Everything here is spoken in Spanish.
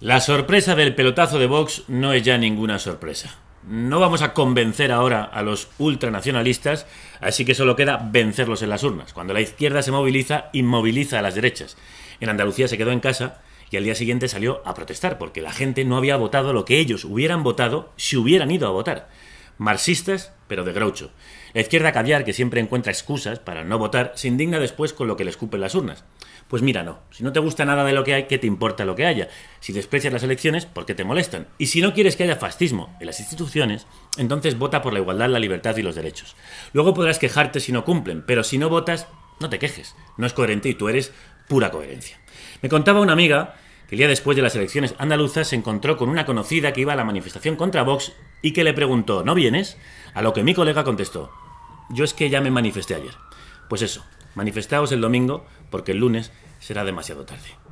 La sorpresa del pelotazo de Vox no es ya ninguna sorpresa. No vamos a convencer ahora a los ultranacionalistas, así que solo queda vencerlos en las urnas. Cuando la izquierda se moviliza, inmoviliza a las derechas. En Andalucía se quedó en casa y al día siguiente salió a protestar porque la gente no había votado lo que ellos hubieran votado si hubieran ido a votar marxistas, pero de groucho. La izquierda caviar, que siempre encuentra excusas para no votar, se indigna después con lo que le escupen las urnas. Pues mira, no. Si no te gusta nada de lo que hay, ¿qué te importa lo que haya? Si desprecias las elecciones, ¿por qué te molestan? Y si no quieres que haya fascismo en las instituciones, entonces vota por la igualdad, la libertad y los derechos. Luego podrás quejarte si no cumplen, pero si no votas, no te quejes. No es coherente y tú eres pura coherencia. Me contaba una amiga que el día después de las elecciones andaluzas se encontró con una conocida que iba a la manifestación contra Vox y que le preguntó, ¿no vienes? A lo que mi colega contestó, yo es que ya me manifesté ayer. Pues eso, manifestaos el domingo porque el lunes será demasiado tarde.